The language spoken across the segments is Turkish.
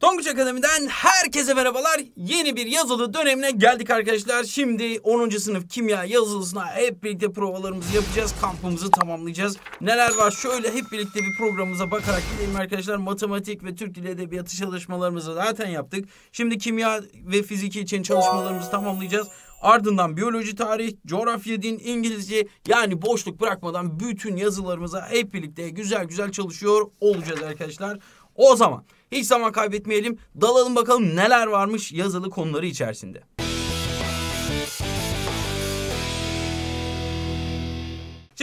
Tonguç Akademi'den herkese merhabalar. Yeni bir yazılı dönemine geldik arkadaşlar. Şimdi 10. sınıf kimya yazılısına hep birlikte provalarımızı yapacağız. Kampımızı tamamlayacağız. Neler var şöyle hep birlikte bir programımıza bakarak gidelim arkadaşlar. Matematik ve Türk Dili Edebiyatı çalışmalarımızı zaten yaptık. Şimdi kimya ve fiziki için çalışmalarımızı tamamlayacağız. Ardından biyoloji, tarih, coğrafya, din, İngilizce yani boşluk bırakmadan bütün yazılarımıza hep birlikte güzel güzel çalışıyor olacağız arkadaşlar. O zaman hiç zaman kaybetmeyelim. Dalalım bakalım neler varmış yazılı konuları içerisinde.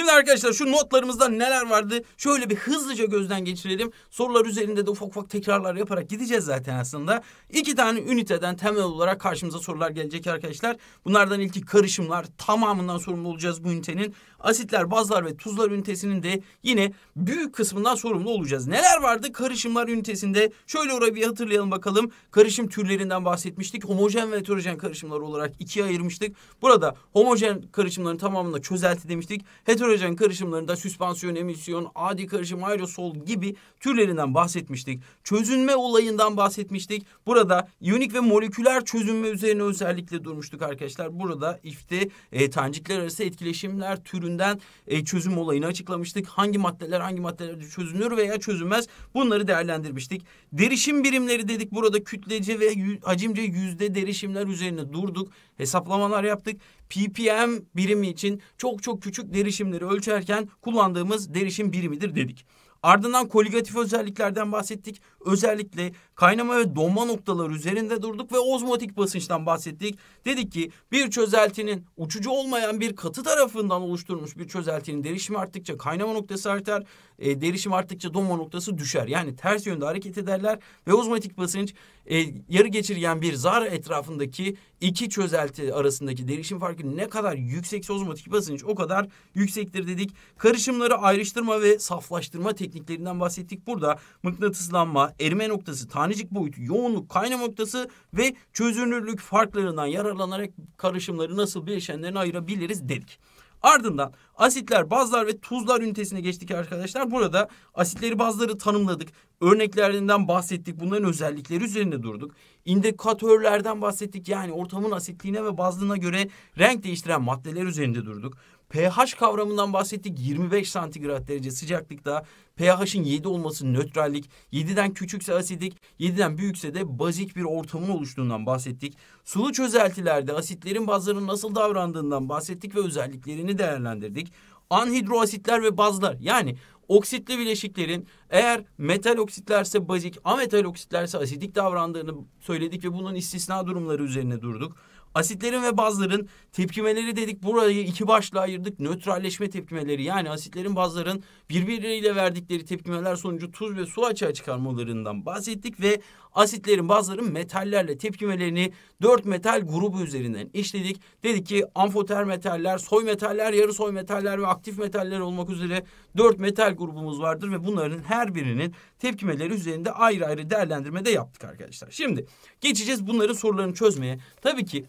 Şimdi arkadaşlar şu notlarımızda neler vardı şöyle bir hızlıca gözden geçirelim. Sorular üzerinde de ufak ufak tekrarlar yaparak gideceğiz zaten aslında. İki tane üniteden temel olarak karşımıza sorular gelecek arkadaşlar. Bunlardan ilki karışımlar tamamından sorumlu olacağız bu ünitenin. Asitler, bazlar ve tuzlar ünitesinin de yine büyük kısmından sorumlu olacağız. Neler vardı karışımlar ünitesinde? Şöyle orayı bir hatırlayalım bakalım. Karışım türlerinden bahsetmiştik. Homojen ve heterojen karışımlar olarak ikiye ayırmıştık. Burada homojen karışımların tamamında çözelti demiştik. Heterojen hidrojen karışımlarında süspansiyon, emisyon, adi karışım, aerosol gibi türlerinden bahsetmiştik. Çözünme olayından bahsetmiştik. Burada iyonik ve moleküler çözünme üzerine özellikle durmuştuk arkadaşlar. Burada ifte e, tancikler arası etkileşimler türünden e, çözüm olayını açıklamıştık. Hangi maddeler hangi maddelerde çözünür veya çözünmez bunları değerlendirmiştik. Derişim birimleri dedik burada kütlece ve hacimce yüzde derişimler üzerine durduk. Hesaplamalar yaptık ppm birimi için çok çok küçük derişimleri ölçerken kullandığımız derişim birimidir dedik. Ardından koligatif özelliklerden bahsettik. Özellikle kaynama ve donma noktaları üzerinde durduk ve ozmotik basınçtan bahsettik. Dedik ki bir çözeltinin uçucu olmayan bir katı tarafından oluşturulmuş bir çözeltinin derişimi arttıkça kaynama noktası artar, e, derişim arttıkça donma noktası düşer. Yani ters yönde hareket ederler ve ozmotik basınç e, yarı geçirgen bir zar etrafındaki iki çözelti arasındaki derişim farkı ne kadar yüksekse ozmotik basınç o kadar yüksektir dedik. Karışımları ayrıştırma ve saflaştırma tekniklerinden bahsettik. Burada mıknatıslanma, erime noktası, tanecik boyutu, yoğunluk, kaynama noktası ve çözünürlük farklarından yararlanarak karışımları nasıl bileşenlerine ayırabiliriz dedik. Ardından asitler, bazlar ve tuzlar ünitesine geçtik arkadaşlar. Burada asitleri, bazları tanımladık. Örneklerinden bahsettik. Bunların özellikleri üzerinde durduk. İndikatörlerden bahsettik. Yani ortamın asitliğine ve bazlığına göre renk değiştiren maddeler üzerinde durduk pH kavramından bahsettik. 25 santigrat derece sıcaklıkta pH'in 7 olması nötrallik, 7'den küçükse asidik, 7'den büyükse de bazik bir ortamın oluştuğundan bahsettik. Sulu çözeltilerde asitlerin bazların nasıl davrandığından bahsettik ve özelliklerini değerlendirdik. Anhidroasitler ve bazlar yani oksitli bileşiklerin eğer metal oksitlerse bazik, ametal oksitlerse asidik davrandığını söyledik ve bunun istisna durumları üzerine durduk. Asitlerin ve bazların tepkimeleri dedik burayı iki başla ayırdık. Nötralleşme tepkimeleri yani asitlerin bazların birbirleriyle verdikleri tepkimeler sonucu tuz ve su açığa çıkarmalarından bahsettik ve asitlerin bazların metallerle tepkimelerini dört metal grubu üzerinden işledik. Dedik ki amfoter metaller, soy metaller, yarı soy metaller ve aktif metaller olmak üzere dört metal grubumuz vardır ve bunların her birinin tepkimeleri üzerinde ayrı ayrı değerlendirme de yaptık arkadaşlar. Şimdi geçeceğiz bunların sorularını çözmeye. Tabii ki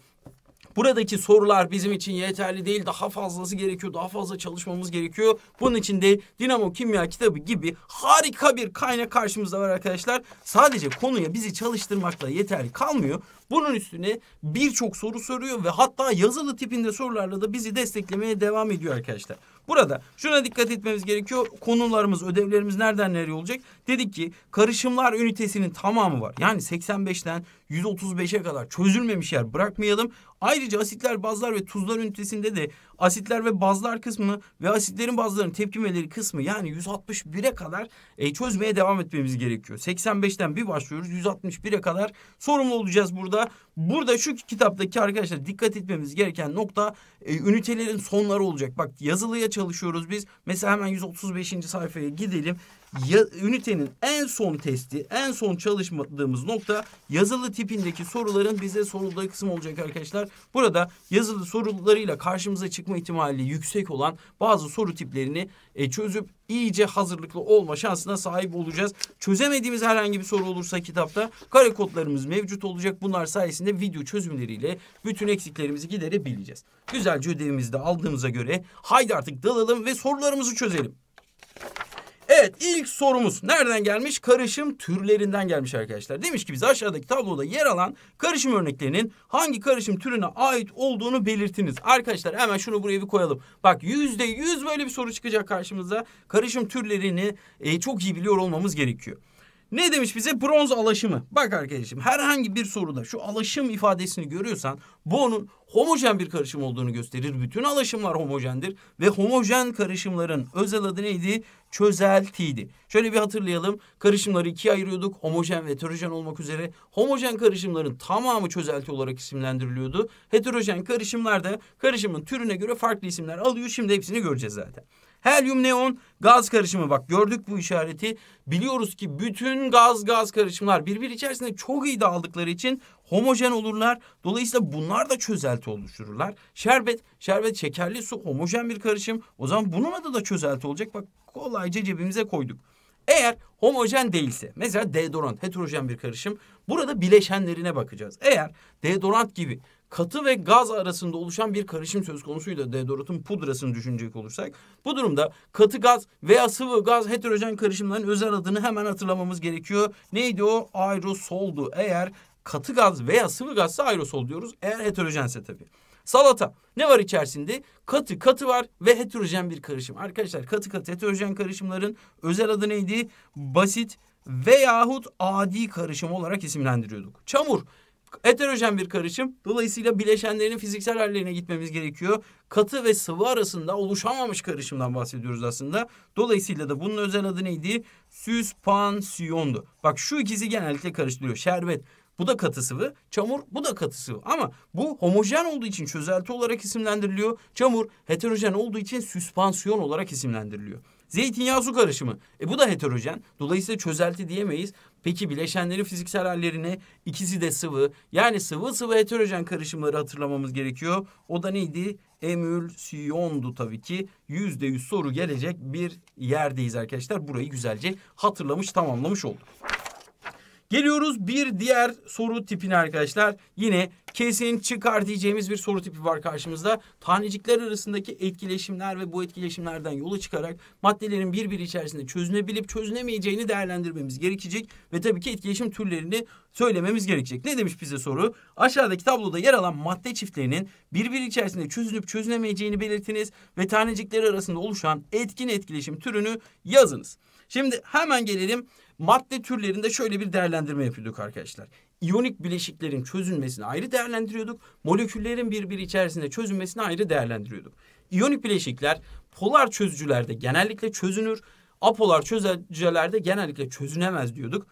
Buradaki sorular bizim için yeterli değil. Daha fazlası gerekiyor. Daha fazla çalışmamız gerekiyor. Bunun için de Dinamo Kimya kitabı gibi harika bir kaynak karşımızda var arkadaşlar. Sadece konuya bizi çalıştırmakla yeterli kalmıyor. Bunun üstüne birçok soru soruyor ve hatta yazılı tipinde sorularla da bizi desteklemeye devam ediyor arkadaşlar. Burada şuna dikkat etmemiz gerekiyor. Konularımız, ödevlerimiz nereden nereye olacak? Dedik ki karışımlar ünitesinin tamamı var. Yani 85'ten 135'e kadar çözülmemiş yer bırakmayalım. Ayrıca asitler, bazlar ve tuzlar ünitesinde de asitler ve bazlar kısmı ve asitlerin bazların tepkimeleri kısmı yani 161'e kadar e, çözmeye devam etmemiz gerekiyor. 85'ten bir başlıyoruz 161'e kadar sorumlu olacağız burada. Burada şu kitaptaki arkadaşlar dikkat etmemiz gereken nokta e, ünitelerin sonları olacak. Bak yazılıya çalışıyoruz biz. Mesela hemen 135. sayfaya gidelim ya, ünitenin en son testi, en son çalışmadığımız nokta yazılı tipindeki soruların bize sorulduğu kısım olacak arkadaşlar. Burada yazılı sorularıyla karşımıza çıkma ihtimali yüksek olan bazı soru tiplerini e, çözüp iyice hazırlıklı olma şansına sahip olacağız. Çözemediğimiz herhangi bir soru olursa kitapta kare kodlarımız mevcut olacak. Bunlar sayesinde video çözümleriyle bütün eksiklerimizi giderebileceğiz. Güzelce ödevimizi de aldığımıza göre haydi artık dalalım ve sorularımızı çözelim. Evet ilk sorumuz nereden gelmiş? Karışım türlerinden gelmiş arkadaşlar. Demiş ki bize aşağıdaki tabloda yer alan karışım örneklerinin hangi karışım türüne ait olduğunu belirtiniz. Arkadaşlar hemen şunu buraya bir koyalım. Bak yüzde yüz böyle bir soru çıkacak karşımıza. Karışım türlerini e, çok iyi biliyor olmamız gerekiyor. Ne demiş bize? Bronz alaşımı. Bak arkadaşım herhangi bir soruda şu alaşım ifadesini görüyorsan bu onun homojen bir karışım olduğunu gösterir. Bütün alaşımlar homojendir ve homojen karışımların özel adı neydi? çözeltiydi. Şöyle bir hatırlayalım. Karışımları ikiye ayırıyorduk. Homojen ve heterojen olmak üzere. Homojen karışımların tamamı çözelti olarak isimlendiriliyordu. Heterojen karışımlar da karışımın türüne göre farklı isimler alıyor. Şimdi hepsini göreceğiz zaten. Helyum neon gaz karışımı bak gördük bu işareti. Biliyoruz ki bütün gaz gaz karışımlar birbiri içerisinde çok iyi dağıldıkları için homojen olurlar. Dolayısıyla bunlar da çözelti oluştururlar. Şerbet, şerbet şekerli su homojen bir karışım. O zaman bunun adı da çözelti olacak. Bak kolayca cebimize koyduk. Eğer homojen değilse mesela deodorant heterojen bir karışım burada bileşenlerine bakacağız. Eğer deodorant gibi katı ve gaz arasında oluşan bir karışım söz konusuyla deodorantın pudrasını düşünecek olursak bu durumda katı gaz veya sıvı gaz heterojen karışımların özel adını hemen hatırlamamız gerekiyor. Neydi o? Aerosoldu. Eğer Katı gaz veya sıvı gazsa aerosol diyoruz. Eğer heterojense tabii. Salata ne var içerisinde? Katı katı var ve heterojen bir karışım. Arkadaşlar katı katı heterojen karışımların özel adı neydi? Basit veyahut adi karışım olarak isimlendiriyorduk. Çamur heterojen bir karışım. Dolayısıyla bileşenlerin fiziksel hallerine gitmemiz gerekiyor. Katı ve sıvı arasında oluşamamış karışımdan bahsediyoruz aslında. Dolayısıyla da bunun özel adı neydi? Süspansiyondu. Bak şu ikisi genellikle karıştırılıyor. Şerbet bu da katı sıvı. Çamur bu da katı sıvı. Ama bu homojen olduğu için çözelti olarak isimlendiriliyor. Çamur heterojen olduğu için süspansiyon olarak isimlendiriliyor. Zeytinyağı su karışımı. E bu da heterojen. Dolayısıyla çözelti diyemeyiz. Peki bileşenlerin fiziksel hallerine ikisi de sıvı. Yani sıvı sıvı heterojen karışımları hatırlamamız gerekiyor. O da neydi? Emülsiyondu tabii ki. Yüzde yüz soru gelecek bir yerdeyiz arkadaşlar. Burayı güzelce hatırlamış tamamlamış olduk. Geliyoruz bir diğer soru tipine arkadaşlar. Yine kesin çıkar diyeceğimiz bir soru tipi var karşımızda. Tanecikler arasındaki etkileşimler ve bu etkileşimlerden yola çıkarak maddelerin birbiri içerisinde çözünebilip çözünemeyeceğini değerlendirmemiz gerekecek. Ve tabii ki etkileşim türlerini söylememiz gerekecek. Ne demiş bize soru? Aşağıdaki tabloda yer alan madde çiftlerinin birbiri içerisinde çözünüp çözünemeyeceğini belirtiniz ve tanecikleri arasında oluşan etkin etkileşim türünü yazınız. Şimdi hemen gelelim madde türlerinde şöyle bir değerlendirme yapıyorduk arkadaşlar. İyonik bileşiklerin çözünmesini ayrı değerlendiriyorduk. Moleküllerin birbiri içerisinde çözünmesini ayrı değerlendiriyorduk. İyonik bileşikler polar çözücülerde genellikle çözünür. Apolar çözücülerde genellikle çözünemez diyorduk.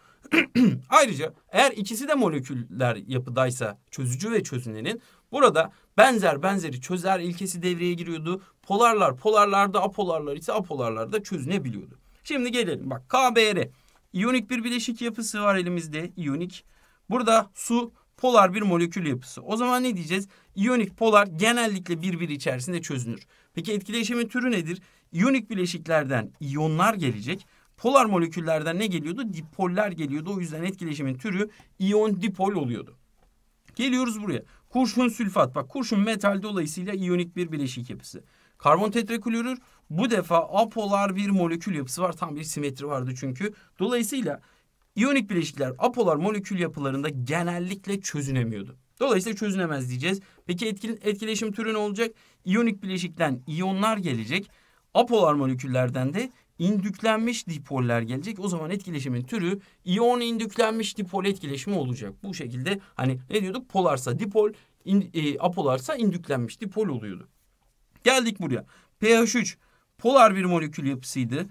Ayrıca eğer ikisi de moleküller yapıdaysa çözücü ve çözünenin burada benzer benzeri çözer ilkesi devreye giriyordu. Polarlar polarlarda apolarlar ise apolarlarda çözünebiliyordu. Şimdi gelelim bak KBR. İyonik bir bileşik yapısı var elimizde. İyonik. Burada su polar bir molekül yapısı. O zaman ne diyeceğiz? İyonik polar genellikle birbiri içerisinde çözünür. Peki etkileşimin türü nedir? İyonik bileşiklerden iyonlar gelecek. Polar moleküllerden ne geliyordu? Dipoller geliyordu. O yüzden etkileşimin türü iyon dipol oluyordu. Geliyoruz buraya. Kurşun sülfat. Bak kurşun metal dolayısıyla iyonik bir bileşik yapısı. Karbon tetrakloürür bu defa apolar bir molekül yapısı var. Tam bir simetri vardı çünkü. Dolayısıyla iyonik bileşikler apolar molekül yapılarında genellikle çözünemiyordu. Dolayısıyla çözünemez diyeceğiz. Peki etkili, etkileşim türü ne olacak? İyonik bileşikten iyonlar gelecek. Apolar moleküllerden de indüklenmiş dipoller gelecek. O zaman etkileşimin türü iyon indüklenmiş dipol etkileşimi olacak. Bu şekilde hani ne diyorduk? Polarsa dipol, in, e, apolarsa indüklenmiş dipol oluyordu. Geldik buraya. pH3 polar bir molekül yapısıydı.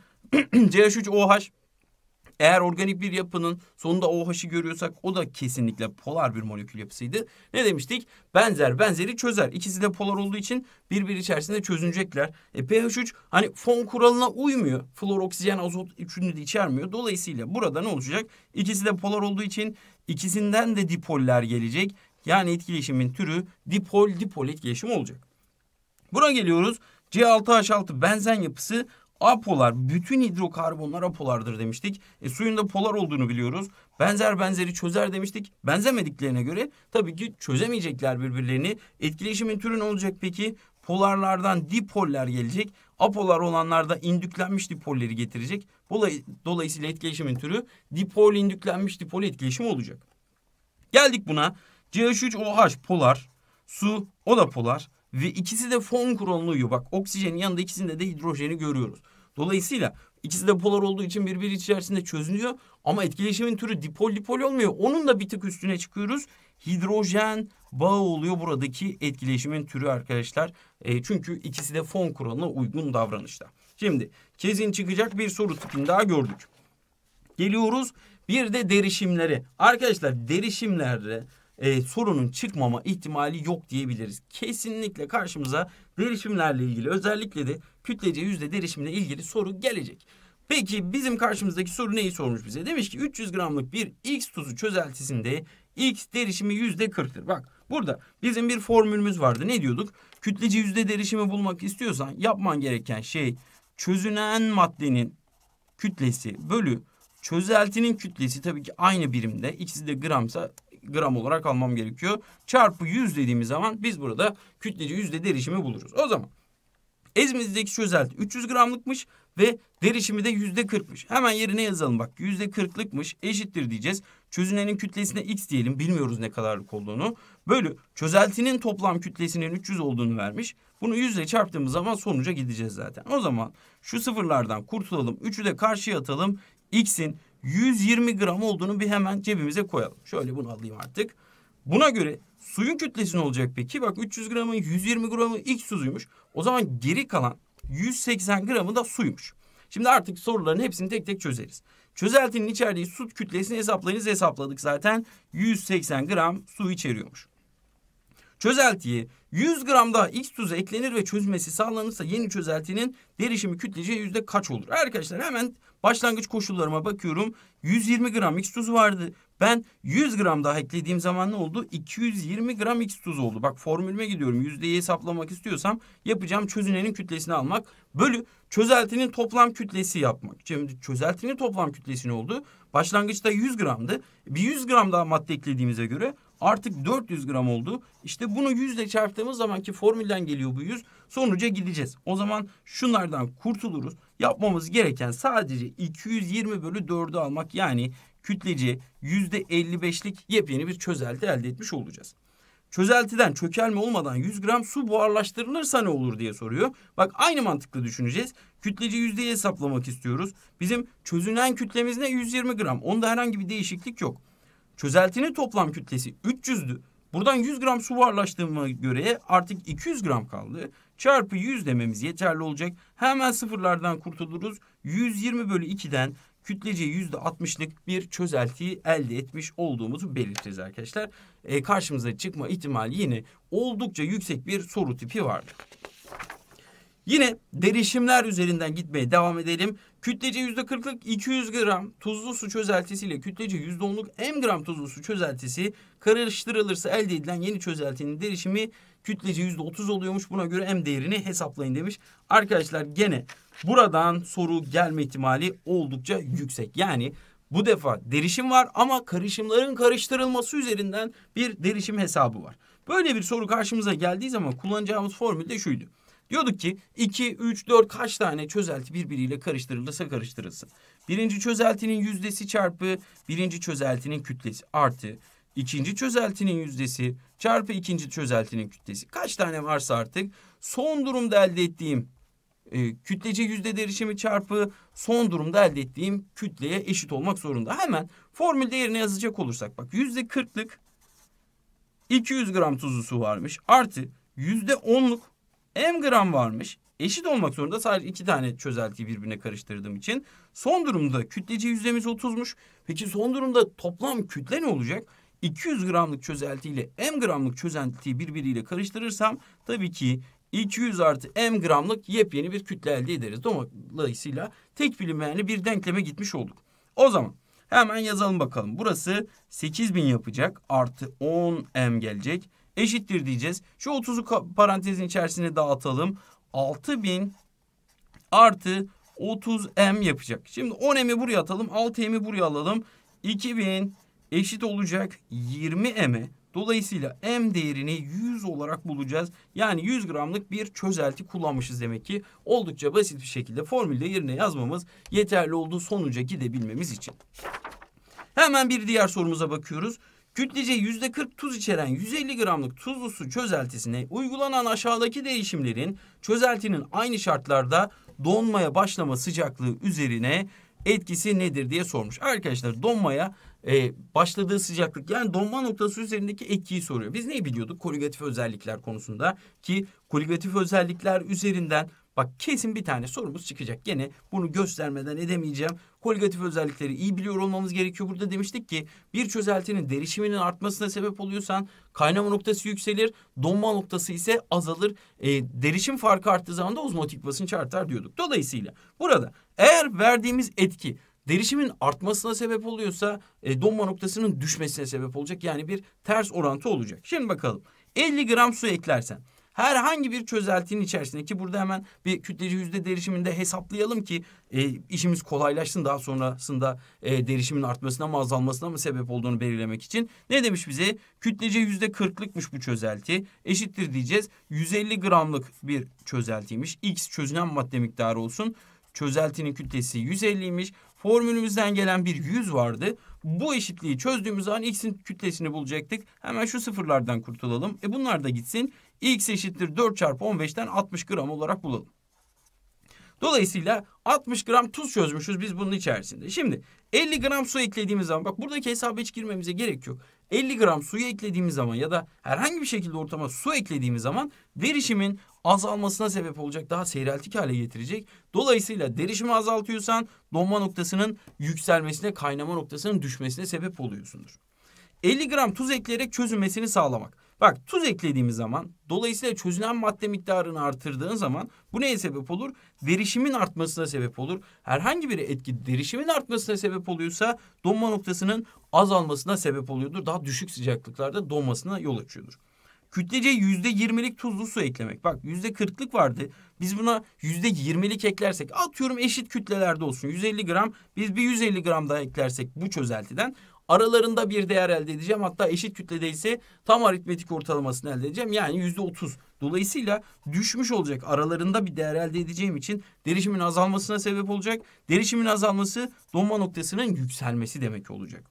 CH3OH eğer organik bir yapının sonunda OH'ı görüyorsak o da kesinlikle polar bir molekül yapısıydı. Ne demiştik? Benzer benzeri çözer. İkisi de polar olduğu için birbiri içerisinde çözünecekler. E, pH3 hani fon kuralına uymuyor. Flor, oksijen, azot üçünü de içermiyor. Dolayısıyla burada ne olacak? İkisi de polar olduğu için ikisinden de dipoller gelecek. Yani etkileşimin türü dipol dipol etkileşim olacak. Buna geliyoruz. C6H6 benzen yapısı apolar. Bütün hidrokarbonlar apolardır demiştik. E, suyun da polar olduğunu biliyoruz. Benzer benzeri çözer demiştik. Benzemediklerine göre tabii ki çözemeyecekler birbirlerini. Etkileşimin türü ne olacak peki? Polarlardan dipoller gelecek. Apolar olanlarda indüklenmiş dipolleri getirecek. Dolayısıyla etkileşimin türü dipol indüklenmiş dipol etkileşimi olacak. Geldik buna. CH3OH polar. Su o da polar. Ve ikisi de fon kuralına uyuyor. Bak oksijenin yanında ikisinde de hidrojeni görüyoruz. Dolayısıyla ikisi de polar olduğu için birbiri içerisinde çözünüyor. Ama etkileşimin türü dipol dipol olmuyor. Onun da bir tık üstüne çıkıyoruz. Hidrojen bağı oluyor buradaki etkileşimin türü arkadaşlar. E, çünkü ikisi de fon kuralına uygun davranışta. Şimdi kezin çıkacak bir soru tipini daha gördük. Geliyoruz bir de derişimleri. Arkadaşlar derişimlerde e, sorunun çıkmama ihtimali yok diyebiliriz. Kesinlikle karşımıza derişimlerle ilgili özellikle de kütlece yüzde derişimle ilgili soru gelecek. Peki bizim karşımızdaki soru neyi sormuş bize? Demiş ki 300 gramlık bir X tuzu çözeltisinde X derişimi yüzde 40'tır. Bak burada bizim bir formülümüz vardı. Ne diyorduk? Kütlece yüzde derişimi bulmak istiyorsan yapman gereken şey çözünen maddenin kütlesi bölü çözeltinin kütlesi tabii ki aynı birimde. İkisi de gramsa gram olarak almam gerekiyor. Çarpı 100 dediğimiz zaman biz burada kütlece yüzde derişimi buluruz. O zaman ezmenizdeki çözelti 300 gramlıkmış ve derişimi de yüzde 40'mış. Hemen yerine yazalım bak yüzde 40'lıkmış eşittir diyeceğiz. Çözünenin kütlesine x diyelim bilmiyoruz ne kadarlık olduğunu. böyle çözeltinin toplam kütlesinin 300 olduğunu vermiş. Bunu yüzle çarptığımız zaman sonuca gideceğiz zaten. O zaman şu sıfırlardan kurtulalım. Üçü de karşıya atalım. X'in 120 gram olduğunu bir hemen cebimize koyalım. Şöyle bunu alayım artık. Buna göre suyun kütlesi ne olacak peki? Bak 300 gramın 120 gramı ilk suymuş. O zaman geri kalan 180 gramı da suymuş. Şimdi artık soruların hepsini tek tek çözeriz. Çözeltinin içerdiği su kütlesini hesaplayınız hesapladık zaten. 180 gram su içeriyormuş. Çözeltiye 100 gram daha X tuzu eklenir ve çözmesi sağlanırsa yeni çözeltinin derişimi kütlece yüzde kaç olur? Arkadaşlar hemen başlangıç koşullarıma bakıyorum. 120 gram X tuzu vardı. Ben 100 gram daha eklediğim zaman ne oldu? 220 gram X tuzu oldu. Bak formülüme gidiyorum. Yüzdeyi hesaplamak istiyorsam yapacağım çözünenin kütlesini almak bölü çözeltinin toplam kütlesi yapmak. Şimdi çözeltinin toplam kütlesi ne oldu? Başlangıçta 100 gramdı. Bir 100 gram daha madde eklediğimize göre artık 400 gram oldu. İşte bunu 100 ile çarptığımız zaman ki formülden geliyor bu 100 sonuca gideceğiz. O zaman şunlardan kurtuluruz. Yapmamız gereken sadece 220 bölü 4'ü almak yani kütleci %55'lik yepyeni bir çözelti elde etmiş olacağız çözeltiden çökelme olmadan 100 gram su buharlaştırılırsa ne olur diye soruyor. Bak aynı mantıkla düşüneceğiz. Kütleci yüzdeyi hesaplamak istiyoruz. Bizim çözünen kütlemiz ne? 120 gram. Onda herhangi bir değişiklik yok. Çözeltinin toplam kütlesi 300'dü. Buradan 100 gram su buharlaştığıma göre artık 200 gram kaldı. Çarpı 100 dememiz yeterli olacak. Hemen sıfırlardan kurtuluruz. 120 bölü 2'den kütlece %60'lık bir çözeltiyi elde etmiş olduğumuzu belirteceğiz arkadaşlar e, karşımıza çıkma ihtimali yine oldukça yüksek bir soru tipi vardır. Yine derişimler üzerinden gitmeye devam edelim. Kütlece %40'lık 200 gram tuzlu su çözeltisiyle kütlece %10'luk m gram tuzlu su çözeltisi karıştırılırsa elde edilen yeni çözeltinin derişimi kütlece %30 oluyormuş. Buna göre m değerini hesaplayın demiş. Arkadaşlar gene buradan soru gelme ihtimali oldukça yüksek. Yani bu defa derişim var ama karışımların karıştırılması üzerinden bir derişim hesabı var. Böyle bir soru karşımıza geldiği zaman kullanacağımız formül de şuydu. Diyorduk ki 2, 3, 4 kaç tane çözelti birbiriyle karıştırılırsa karıştırılsın. Birinci çözeltinin yüzdesi çarpı birinci çözeltinin kütlesi artı ikinci çözeltinin yüzdesi çarpı ikinci çözeltinin kütlesi. Kaç tane varsa artık son durumda elde ettiğim e, kütlece yüzde derişimi çarpı son durumda elde ettiğim kütleye eşit olmak zorunda. Hemen formül değerine yazacak olursak bak yüzde kırklık 200 gram tuzlu su varmış artı yüzde onluk m gram varmış. Eşit olmak zorunda sadece iki tane çözeltiyi birbirine karıştırdığım için. Son durumda kütlece yüzdemiz 30'muş. Peki son durumda toplam kütle ne olacak? 200 gramlık çözeltiyle m gramlık çözeltiyi birbiriyle karıştırırsam tabii ki 200 artı m gramlık yepyeni bir kütle elde ederiz. Dolayısıyla tek bilinmeyenli bir denkleme gitmiş olduk. O zaman hemen yazalım bakalım. Burası 8000 yapacak artı 10 m gelecek. Eşittir diyeceğiz. Şu 30'u parantezin içerisine dağıtalım. 6000 artı 30 m yapacak. Şimdi 10 m'i buraya atalım. 6 m'i buraya alalım. 2000 eşit olacak 20 m'i Dolayısıyla M değerini 100 olarak bulacağız. Yani 100 gramlık bir çözelti kullanmışız demek ki. Oldukça basit bir şekilde formülde yerine yazmamız yeterli olduğu sonuca gidebilmemiz için. Hemen bir diğer sorumuza bakıyoruz. Kütlece %40 tuz içeren 150 gramlık tuzlu su çözeltisine uygulanan aşağıdaki değişimlerin çözeltinin aynı şartlarda donmaya başlama sıcaklığı üzerine etkisi nedir diye sormuş. Arkadaşlar donmaya e, başladığı sıcaklık yani donma noktası üzerindeki etkiyi soruyor. Biz neyi biliyorduk koligatif özellikler konusunda ki koligatif özellikler üzerinden bak kesin bir tane sorumuz çıkacak. Gene bunu göstermeden edemeyeceğim. Koligatif özellikleri iyi biliyor olmamız gerekiyor. Burada demiştik ki bir çözeltinin derişiminin artmasına sebep oluyorsan kaynama noktası yükselir, donma noktası ise azalır. E, derişim farkı arttığı zaman da ozmotik basınç artar diyorduk. Dolayısıyla burada eğer verdiğimiz etki derişimin artmasına sebep oluyorsa e, donma noktasının düşmesine sebep olacak. Yani bir ters orantı olacak. Şimdi bakalım 50 gram su eklersen herhangi bir çözeltinin içerisinde ki burada hemen bir kütleci yüzde derişiminde hesaplayalım ki e, işimiz kolaylaşsın daha sonrasında e, derişimin artmasına mı azalmasına mı sebep olduğunu belirlemek için. Ne demiş bize? Kütlece yüzde kırklıkmış bu çözelti eşittir diyeceğiz. 150 gramlık bir çözeltiymiş. X çözünen madde miktarı olsun. Çözeltinin kütlesi 150 150'ymiş formülümüzden gelen bir 100 vardı. Bu eşitliği çözdüğümüz zaman x'in kütlesini bulacaktık. Hemen şu sıfırlardan kurtulalım. E bunlar da gitsin. x eşittir 4 çarpı 15'ten 60 gram olarak bulalım. Dolayısıyla 60 gram tuz çözmüşüz biz bunun içerisinde. Şimdi 50 gram su eklediğimiz zaman bak buradaki hesaba hiç girmemize gerek yok. 50 gram suyu eklediğimiz zaman ya da herhangi bir şekilde ortama su eklediğimiz zaman derişimin azalmasına sebep olacak. Daha seyreltik hale getirecek. Dolayısıyla derişimi azaltıyorsan donma noktasının yükselmesine, kaynama noktasının düşmesine sebep oluyorsundur. 50 gram tuz ekleyerek çözülmesini sağlamak. Bak tuz eklediğimiz zaman dolayısıyla çözünen madde miktarını artırdığın zaman bu neye sebep olur? Derişimin artmasına sebep olur. Herhangi bir etki derişimin artmasına sebep oluyorsa donma noktasının azalmasına sebep oluyordur. Daha düşük sıcaklıklarda donmasına yol açıyordur. Kütlece yüzde yirmilik tuzlu su eklemek. Bak yüzde kırklık vardı. Biz buna yüzde yirmilik eklersek atıyorum eşit kütlelerde olsun. 150 gram biz bir 150 gram daha eklersek bu çözeltiden Aralarında bir değer elde edeceğim. Hatta eşit kütledeyse tam aritmetik ortalamasını elde edeceğim. Yani yüzde otuz. Dolayısıyla düşmüş olacak. Aralarında bir değer elde edeceğim için derişimin azalmasına sebep olacak. Derişimin azalması donma noktasının yükselmesi demek olacak.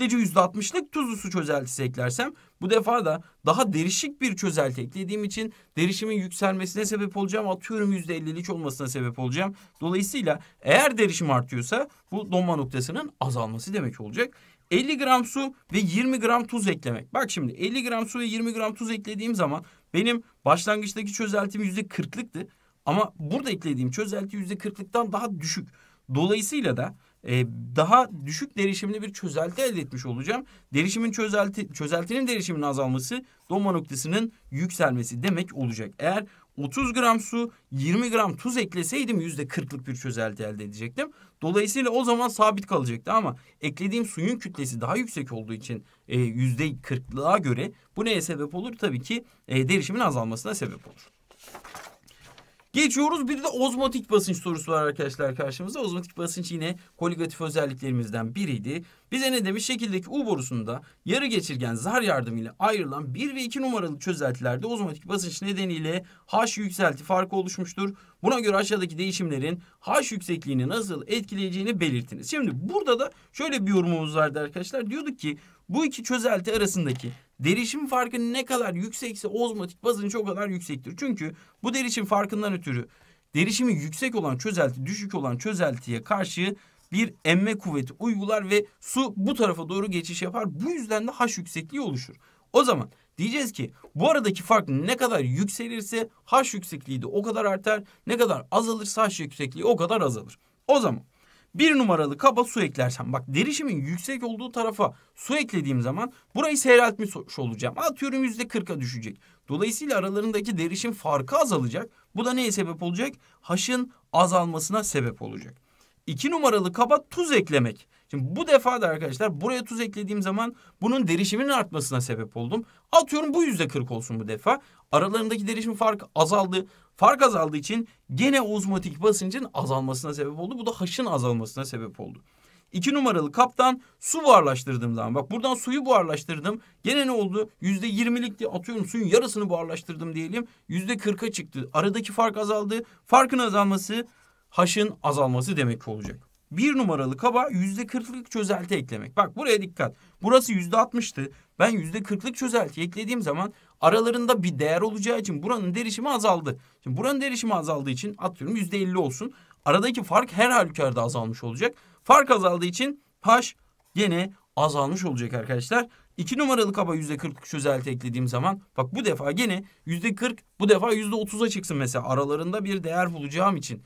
yüzde altmışlık tuzlu su çözeltisi eklersem bu defa da daha derişik bir çözelti eklediğim için derişimin yükselmesine sebep olacağım. Atıyorum yüzde %50'lik olmasına sebep olacağım. Dolayısıyla eğer derişim artıyorsa bu donma noktasının azalması demek olacak. 50 gram su ve 20 gram tuz eklemek. Bak şimdi 50 gram su ve 20 gram tuz eklediğim zaman benim başlangıçtaki çözeltim %40'lıktı. Ama burada eklediğim çözelti %40'lıktan daha düşük. Dolayısıyla da e, daha düşük derişimli bir çözelti elde etmiş olacağım. Derişimin çözelti, çözeltinin derişimin azalması donma noktasının yükselmesi demek olacak. Eğer 30 gram su, 20 gram tuz ekleseydim %40'lık bir çözelti elde edecektim. Dolayısıyla o zaman sabit kalacaktı ama eklediğim suyun kütlesi daha yüksek olduğu için e, %40'lığa göre bu neye sebep olur? Tabii ki e, derişimin azalmasına sebep olur. Geçiyoruz bir de ozmotik basınç sorusu var arkadaşlar karşımızda. Ozmotik basınç yine koligatif özelliklerimizden biriydi. Bize ne demiş? Şekildeki U borusunda yarı geçirgen zar yardımıyla ayrılan 1 ve 2 numaralı çözeltilerde ozmotik basınç nedeniyle H yükselti farkı oluşmuştur. Buna göre aşağıdaki değişimlerin H yüksekliğini nasıl etkileyeceğini belirtiniz. Şimdi burada da şöyle bir yorumumuz vardı arkadaşlar. Diyorduk ki bu iki çözelti arasındaki derişim farkı ne kadar yüksekse ozmotik basınç o kadar yüksektir. Çünkü bu derişim farkından ötürü derişimi yüksek olan çözelti düşük olan çözeltiye karşı bir emme kuvveti uygular ve su bu tarafa doğru geçiş yapar. Bu yüzden de H yüksekliği oluşur. O zaman diyeceğiz ki bu aradaki fark ne kadar yükselirse H yüksekliği de o kadar artar. Ne kadar azalırsa H yüksekliği o kadar azalır. O zaman bir numaralı kaba su eklersem bak derişimin yüksek olduğu tarafa su eklediğim zaman burayı seyreltmiş olacağım. Atıyorum yüzde kırka düşecek. Dolayısıyla aralarındaki derişim farkı azalacak. Bu da neye sebep olacak? Haşın azalmasına sebep olacak. İki numaralı kaba tuz eklemek. Şimdi bu defa da arkadaşlar buraya tuz eklediğim zaman bunun derişimin artmasına sebep oldum. Atıyorum bu yüzde kırk olsun bu defa. Aralarındaki derişim farkı azaldı. Fark azaldığı için gene ozmotik basıncın azalmasına sebep oldu. Bu da haşın azalmasına sebep oldu. İki numaralı kaptan su buharlaştırdığım zaman bak buradan suyu buharlaştırdım. Gene ne oldu? Yüzde yirmilikti atıyorum suyun yarısını buharlaştırdım diyelim. Yüzde kırka çıktı. Aradaki fark azaldı. Farkın azalması haşın azalması demek olacak. Bir numaralı kaba yüzde kırklık çözelti eklemek. Bak buraya dikkat. Burası yüzde altmıştı. Ben yüzde kırklık çözelti eklediğim zaman aralarında bir değer olacağı için buranın derişimi azaldı. Şimdi buranın derişimi azaldığı için atıyorum yüzde elli olsun. Aradaki fark her halükarda azalmış olacak. Fark azaldığı için H yine azalmış olacak arkadaşlar. İki numaralı kaba yüzde %40 çözelti eklediğim zaman bak bu defa gene %40 bu defa yüzde %30'a çıksın mesela aralarında bir değer bulacağım için.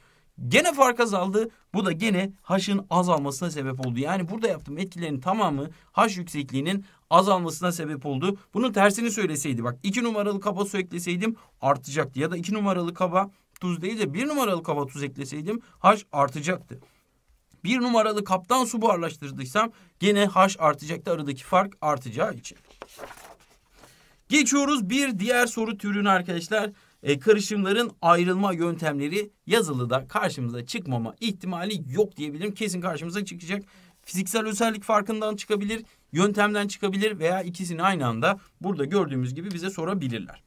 Gene fark azaldı. Bu da gene H'ın azalmasına sebep oldu. Yani burada yaptığım etkilerin tamamı H yüksekliğinin azalmasına sebep oldu. Bunun tersini söyleseydi bak 2 numaralı kaba su ekleseydim artacaktı. Ya da 2 numaralı kaba tuz değil de 1 numaralı kaba tuz ekleseydim H artacaktı. Bir numaralı kaptan su buharlaştırdıysam gene H artacaktı aradaki fark artacağı için. Geçiyoruz bir diğer soru türüne arkadaşlar e, karışımların ayrılma yöntemleri yazılı da karşımıza çıkmama ihtimali yok diyebilirim. Kesin karşımıza çıkacak. Fiziksel özellik farkından çıkabilir, yöntemden çıkabilir veya ikisini aynı anda burada gördüğümüz gibi bize sorabilirler.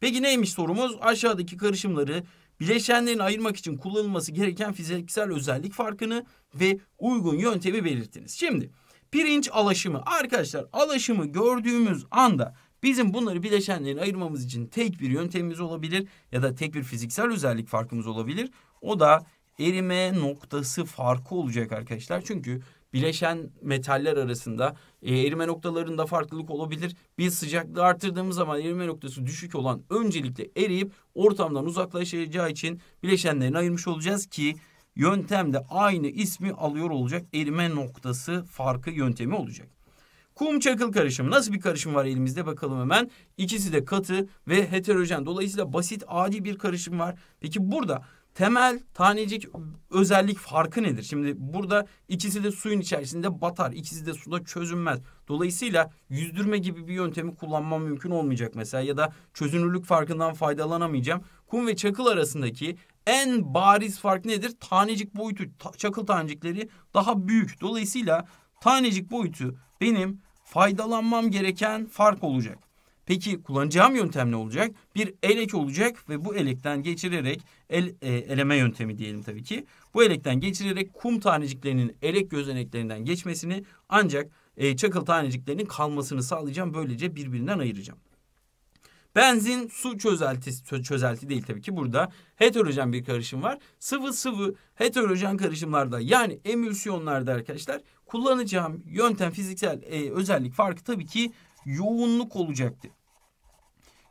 Peki neymiş sorumuz? Aşağıdaki karışımları bileşenlerini ayırmak için kullanılması gereken fiziksel özellik farkını ve uygun yöntemi belirtiniz. Şimdi pirinç alaşımı. Arkadaşlar alaşımı gördüğümüz anda Bizim bunları bileşenlerin ayırmamız için tek bir yöntemimiz olabilir ya da tek bir fiziksel özellik farkımız olabilir. O da erime noktası farkı olacak arkadaşlar. Çünkü bileşen metaller arasında e, erime noktalarında farklılık olabilir. Biz sıcaklığı artırdığımız zaman erime noktası düşük olan öncelikle eriyip ortamdan uzaklaşacağı için bileşenlerini ayırmış olacağız ki yöntemde aynı ismi alıyor olacak. Erime noktası farkı yöntemi olacak. Kum çakıl karışımı. Nasıl bir karışım var elimizde bakalım hemen. İkisi de katı ve heterojen. Dolayısıyla basit adi bir karışım var. Peki burada temel tanecik özellik farkı nedir? Şimdi burada ikisi de suyun içerisinde batar. İkisi de suda çözünmez. Dolayısıyla yüzdürme gibi bir yöntemi kullanmam mümkün olmayacak mesela ya da çözünürlük farkından faydalanamayacağım. Kum ve çakıl arasındaki en bariz fark nedir? Tanecik boyutu, ta çakıl tanecikleri daha büyük. Dolayısıyla tanecik boyutu benim faydalanmam gereken fark olacak. Peki kullanacağım yöntem ne olacak? Bir elek olacak ve bu elekten geçirerek el, e, eleme yöntemi diyelim tabii ki. Bu elekten geçirerek kum taneciklerinin elek gözeneklerinden geçmesini ancak e, çakıl taneciklerinin kalmasını sağlayacağım. Böylece birbirinden ayıracağım. Benzin su çözeltisi çözelti değil tabii ki burada heterojen bir karışım var. Sıvı sıvı heterojen karışımlarda yani emülsiyonlarda arkadaşlar kullanacağım yöntem fiziksel e, özellik farkı tabii ki yoğunluk olacaktı.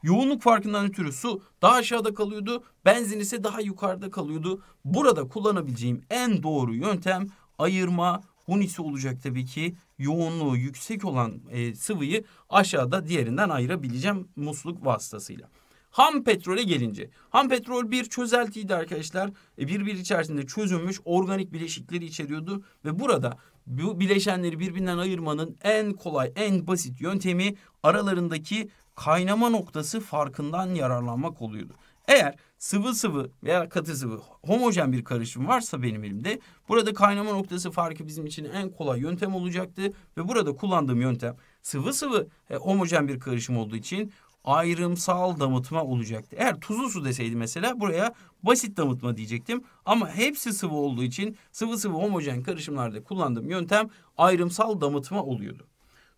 Yoğunluk farkından ötürü su daha aşağıda kalıyordu. Benzin ise daha yukarıda kalıyordu. Burada kullanabileceğim en doğru yöntem ayırma Hunisi olacak tabii ki yoğunluğu yüksek olan e, sıvıyı aşağıda diğerinden ayırabileceğim musluk vasıtasıyla. Ham petrole gelince. Ham petrol bir çözeltiydi arkadaşlar. E, birbiri içerisinde çözülmüş organik bileşikleri içeriyordu. Ve burada bu bileşenleri birbirinden ayırmanın en kolay, en basit yöntemi aralarındaki kaynama noktası farkından yararlanmak oluyordu. Eğer sıvı sıvı veya katı sıvı homojen bir karışım varsa benim elimde burada kaynama noktası farkı bizim için en kolay yöntem olacaktı ve burada kullandığım yöntem sıvı sıvı e, homojen bir karışım olduğu için ayrımsal damıtma olacaktı. Eğer tuzlu su deseydi mesela buraya basit damıtma diyecektim. Ama hepsi sıvı olduğu için sıvı sıvı homojen karışımlarda kullandığım yöntem ayrımsal damıtma oluyordu.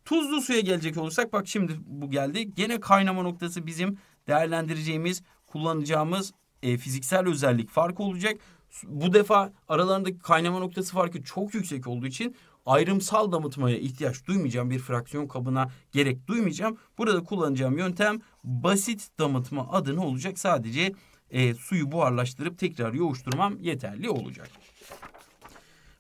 Tuzlu suya gelecek olursak bak şimdi bu geldi. Gene kaynama noktası bizim değerlendireceğimiz kullanacağımız e, fiziksel özellik farkı olacak. Bu defa aralarındaki kaynama noktası farkı çok yüksek olduğu için ayrımsal damıtmaya ihtiyaç duymayacağım bir fraksiyon kabına gerek duymayacağım. Burada kullanacağım yöntem basit damıtma adına olacak. Sadece e, suyu buharlaştırıp tekrar yoğuşturmam yeterli olacak.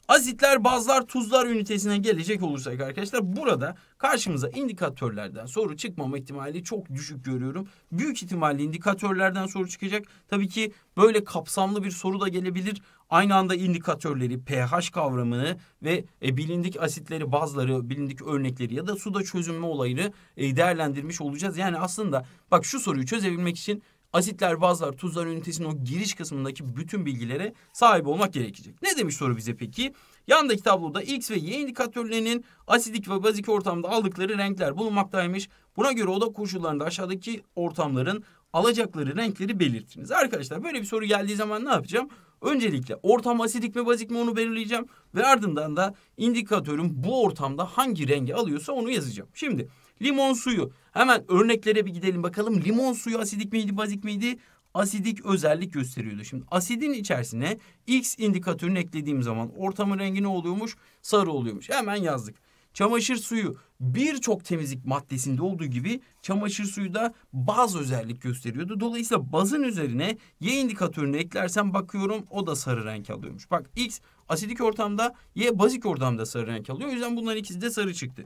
Asitler, bazlar, tuzlar ünitesine gelecek olursak arkadaşlar burada karşımıza indikatörlerden soru çıkmama ihtimali çok düşük görüyorum. Büyük ihtimalle indikatörlerden soru çıkacak. Tabii ki böyle kapsamlı bir soru da gelebilir. Aynı anda indikatörleri, pH kavramını ve e, bilindik asitleri, bazları, bilindik örnekleri ya da suda çözünme olayını e, değerlendirmiş olacağız. Yani aslında bak şu soruyu çözebilmek için asitler, bazlar, tuzlar ünitesinin o giriş kısmındaki bütün bilgilere sahip olmak gerekecek. Ne demiş soru bize peki? Yandaki tabloda X ve Y indikatörlerinin asidik ve bazik ortamda aldıkları renkler bulunmaktaymış. Buna göre oda koşullarında aşağıdaki ortamların alacakları renkleri belirtiniz. Arkadaşlar böyle bir soru geldiği zaman ne yapacağım? Öncelikle ortam asidik mi bazik mi onu belirleyeceğim ve ardından da indikatörün bu ortamda hangi rengi alıyorsa onu yazacağım. Şimdi Limon suyu. Hemen örneklere bir gidelim bakalım. Limon suyu asidik miydi, bazik miydi? Asidik özellik gösteriyordu. Şimdi asidin içerisine X indikatörünü eklediğim zaman ortamın rengi ne oluyormuş? Sarı oluyormuş. Hemen yazdık. Çamaşır suyu birçok temizlik maddesinde olduğu gibi çamaşır suyu da baz özellik gösteriyordu. Dolayısıyla bazın üzerine Y indikatörünü eklersem bakıyorum o da sarı renk alıyormuş. Bak X asidik ortamda Y bazik ortamda sarı renk alıyor. O yüzden bunların ikisi de sarı çıktı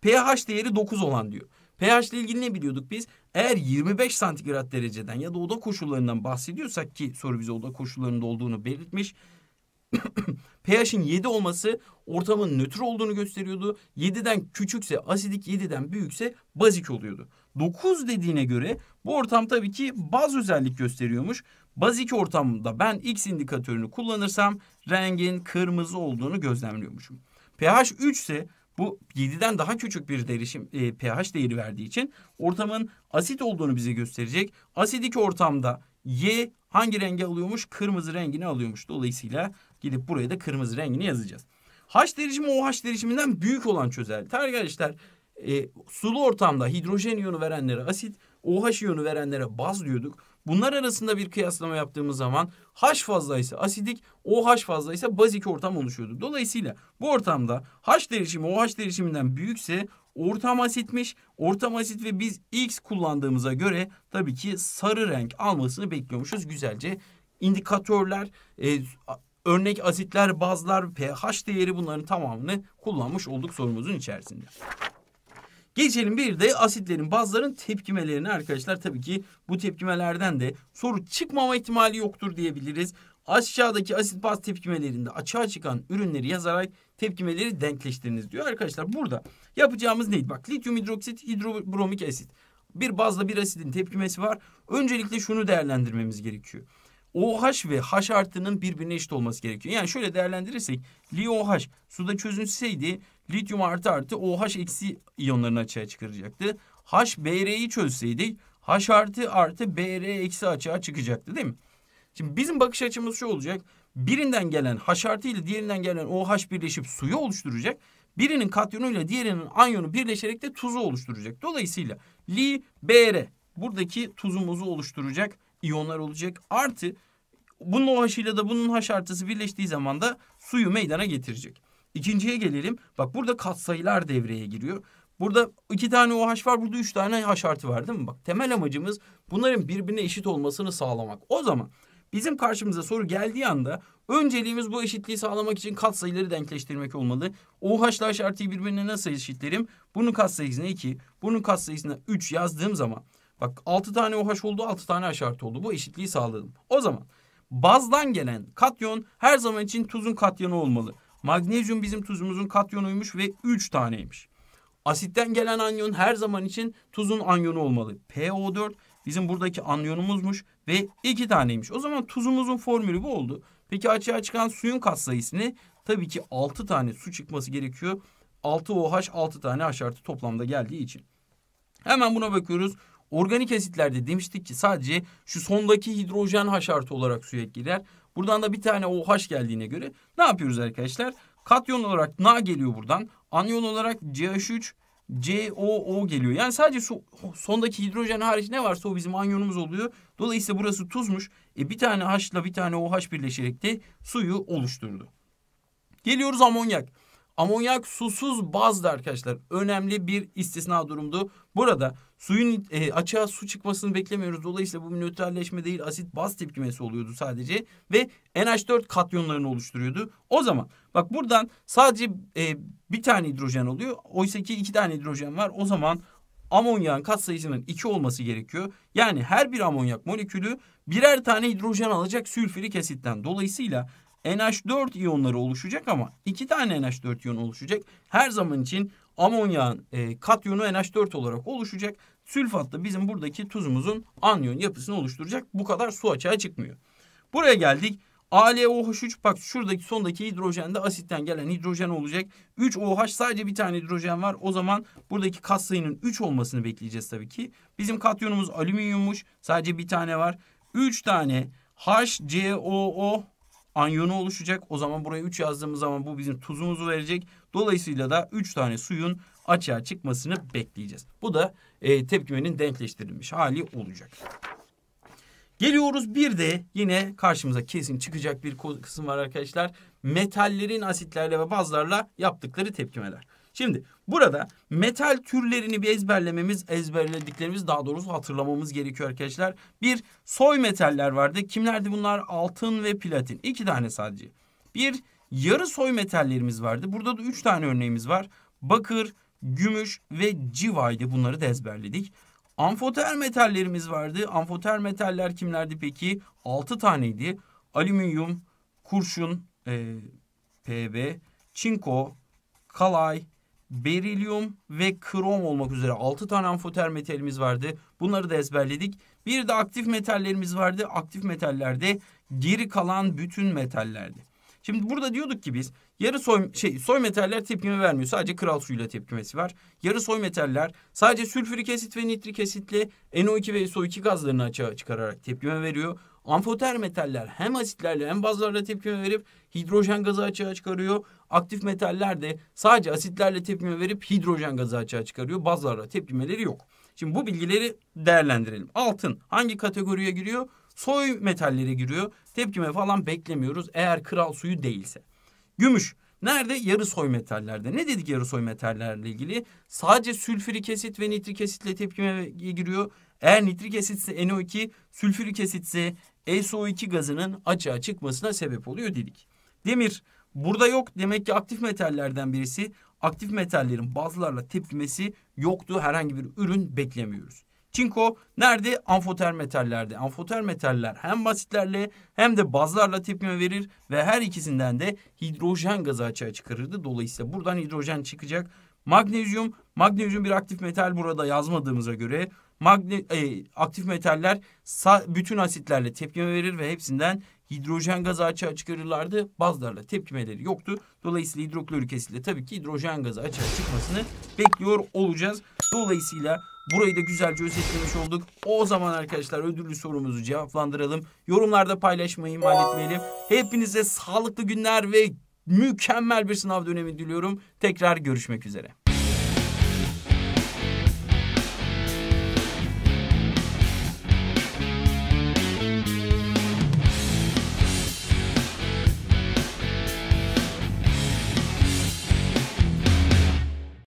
pH değeri 9 olan diyor. pH ile ilgili ne biliyorduk biz? Eğer 25 santigrat dereceden ya da oda koşullarından bahsediyorsak ki soru bize oda koşullarında olduğunu belirtmiş. pH'in 7 olması ortamın nötr olduğunu gösteriyordu. 7'den küçükse asidik, 7'den büyükse bazik oluyordu. 9 dediğine göre bu ortam tabii ki baz özellik gösteriyormuş. Bazik ortamda ben X indikatörünü kullanırsam rengin kırmızı olduğunu gözlemliyormuşum. pH 3 ise bu 7'den daha küçük bir derişim e, pH değeri verdiği için ortamın asit olduğunu bize gösterecek. Asidik ortamda Y hangi rengi alıyormuş? Kırmızı rengini alıyormuş. Dolayısıyla gidip buraya da kırmızı rengini yazacağız. H derişimi OH derişiminden büyük olan çözelti. Arkadaşlar e, sulu ortamda hidrojen iyonu verenlere asit, OH iyonu verenlere baz diyorduk. Bunlar arasında bir kıyaslama yaptığımız zaman H fazlaysa asidik, OH fazlaysa bazik ortam oluşuyordu. Dolayısıyla bu ortamda H derişimi OH derişiminden büyükse ortam asitmiş. Ortam asit ve biz X kullandığımıza göre tabii ki sarı renk almasını bekliyormuşuz. Güzelce indikatörler, e, örnek asitler, bazlar, pH değeri bunların tamamını kullanmış olduk sorumuzun içerisinde. Geçelim bir de asitlerin bazıların tepkimelerini arkadaşlar. Tabii ki bu tepkimelerden de soru çıkmama ihtimali yoktur diyebiliriz. Aşağıdaki asit baz tepkimelerinde açığa çıkan ürünleri yazarak tepkimeleri denkleştiriniz diyor. Arkadaşlar burada yapacağımız neydi? Bak lityum hidroksit, hidrobromik asit. Bir bazla bir asidin tepkimesi var. Öncelikle şunu değerlendirmemiz gerekiyor. OH ve H artının birbirine eşit olması gerekiyor. Yani şöyle değerlendirirsek LiOH suda çözünseydi lityum artı artı OH eksi iyonlarını açığa çıkaracaktı. HBr'yi çözseydik H artı artı BR eksi açığa çıkacaktı değil mi? Şimdi bizim bakış açımız şu olacak. Birinden gelen H artı ile diğerinden gelen OH birleşip suyu oluşturacak. Birinin katyonu ile diğerinin anyonu birleşerek de tuzu oluşturacak. Dolayısıyla Li BR buradaki tuzumuzu oluşturacak iyonlar olacak. Artı bunun OH ile de bunun H artısı birleştiği zaman da suyu meydana getirecek. İkinciye gelelim. Bak burada katsayılar devreye giriyor. Burada iki tane OH var, burada üç tane H artı var değil mi? Bak temel amacımız bunların birbirine eşit olmasını sağlamak. O zaman bizim karşımıza soru geldiği anda önceliğimiz bu eşitliği sağlamak için katsayıları denkleştirmek olmalı. OH ile H artıyı birbirine nasıl eşitlerim? Bunun katsayısına 2, bunun katsayısına 3 yazdığım zaman bak 6 tane OH oldu, 6 tane H artı oldu. Bu eşitliği sağladım. O zaman bazdan gelen katyon her zaman için tuzun katyonu olmalı. Magnezyum bizim tuzumuzun katyonuymuş ve 3 taneymiş. Asitten gelen anyon her zaman için tuzun anyonu olmalı. PO4 bizim buradaki anyonumuzmuş ve 2 taneymiş. O zaman tuzumuzun formülü bu oldu. Peki açığa çıkan suyun katsayısını tabii ki 6 tane su çıkması gerekiyor. 6 OH 6 tane H artı toplamda geldiği için. Hemen buna bakıyoruz. Organik asitlerde demiştik ki sadece şu sondaki hidrojen H artı olarak suya girer. Buradan da bir tane OH geldiğine göre ne yapıyoruz arkadaşlar? Katyon olarak Na geliyor buradan. Anyon olarak CH3 COO geliyor. Yani sadece su, sondaki hidrojen hariç ne varsa o bizim anyonumuz oluyor. Dolayısıyla burası tuzmuş. E bir tane H ile bir tane OH birleşerek de suyu oluşturdu. Geliyoruz amonyak. Amonyak susuz bazdı arkadaşlar. Önemli bir istisna durumdu. Burada suyun e, açığa su çıkmasını beklemiyoruz. Dolayısıyla bu nötralleşme değil asit baz tepkimesi oluyordu sadece. Ve NH4 katyonlarını oluşturuyordu. O zaman bak buradan sadece e, bir tane hidrojen oluyor. Oysa ki iki tane hidrojen var. O zaman amonyağın kat sayısı'nın iki olması gerekiyor. Yani her bir amonyak molekülü birer tane hidrojen alacak sülfürik asitten. Dolayısıyla NH4 iyonları oluşacak ama iki tane NH4 iyonu oluşacak. Her zaman için amonyağın e, katyonu NH4 olarak oluşacak. Sülfat da bizim buradaki tuzumuzun anyon yapısını oluşturacak. Bu kadar su açığa çıkmıyor. Buraya geldik. ALOH3 bak şuradaki sondaki hidrojende asitten gelen hidrojen olacak. 3OH sadece bir tane hidrojen var. O zaman buradaki kat sayının 3 olmasını bekleyeceğiz tabii ki. Bizim katyonumuz alüminyummuş. Sadece bir tane var. 3 tane HCOO anyonu oluşacak. O zaman buraya 3 yazdığımız zaman bu bizim tuzumuzu verecek. Dolayısıyla da 3 tane suyun açığa çıkmasını bekleyeceğiz. Bu da e, tepkimenin denkleştirilmiş hali olacak. Geliyoruz bir de yine karşımıza kesin çıkacak bir kısım var arkadaşlar. Metallerin asitlerle ve bazlarla yaptıkları tepkimeler. Şimdi burada metal türlerini bir ezberlememiz, ezberlediklerimiz daha doğrusu hatırlamamız gerekiyor arkadaşlar. Bir soy metaller vardı. Kimlerdi bunlar? Altın ve platin. İki tane sadece. Bir yarı soy metallerimiz vardı. Burada da üç tane örneğimiz var. Bakır, gümüş ve civaydı. Bunları da ezberledik. Amfoter metallerimiz vardı. Amfoter metaller kimlerdi peki? Altı taneydi. Alüminyum, kurşun, e, PB, çinko, kalay, berilyum ve krom olmak üzere 6 tane amfoter metalimiz vardı. Bunları da ezberledik. Bir de aktif metallerimiz vardı. Aktif metallerde geri kalan bütün metallerdi. Şimdi burada diyorduk ki biz yarı soy, şey, soy metaller tepkime vermiyor. Sadece kral suyuyla tepkimesi var. Yarı soy metaller sadece sülfürik asit ve nitrik asitle NO2 ve SO2 gazlarını açığa çıkararak tepkime veriyor. Amfoter metaller hem asitlerle hem bazlarla tepkime verip hidrojen gazı açığa çıkarıyor. Aktif metaller de sadece asitlerle tepkime verip hidrojen gazı açığa çıkarıyor. Bazlarla tepkimeleri yok. Şimdi bu bilgileri değerlendirelim. Altın hangi kategoriye giriyor? Soy metallere giriyor. Tepkime falan beklemiyoruz eğer kral suyu değilse. Gümüş nerede? Yarı soy metallerde. Ne dedik yarı soy metallerle ilgili? Sadece sülfürik asit ve nitrik asitle tepkime giriyor. Eğer nitrik asitse NO2, sülfürik asitse SO2 gazının açığa çıkmasına sebep oluyor dedik. Demir burada yok demek ki aktif metallerden birisi. Aktif metallerin bazılarla tepkimesi yoktu. Herhangi bir ürün beklemiyoruz. Çinko nerede? Amfoter metallerde. Amfoter metaller hem basitlerle hem de bazlarla tepkime verir ve her ikisinden de hidrojen gazı açığa çıkarırdı. Dolayısıyla buradan hidrojen çıkacak. Magnezyum, magnezyum bir aktif metal burada yazmadığımıza göre magne, e, aktif metaller bütün asitlerle tepkime verir ve hepsinden hidrojen gazı açığa çıkarırlardı. Bazılarla tepkimeleri yoktu. Dolayısıyla hidroklorik asitle tabii ki hidrojen gazı açığa çıkmasını bekliyor olacağız. Dolayısıyla burayı da güzelce özetlemiş olduk. O zaman arkadaşlar ödüllü sorumuzu cevaplandıralım. Yorumlarda paylaşmayı ihmal etmeyelim. Hepinize sağlıklı günler ve mükemmel bir sınav dönemi diliyorum. Tekrar görüşmek üzere.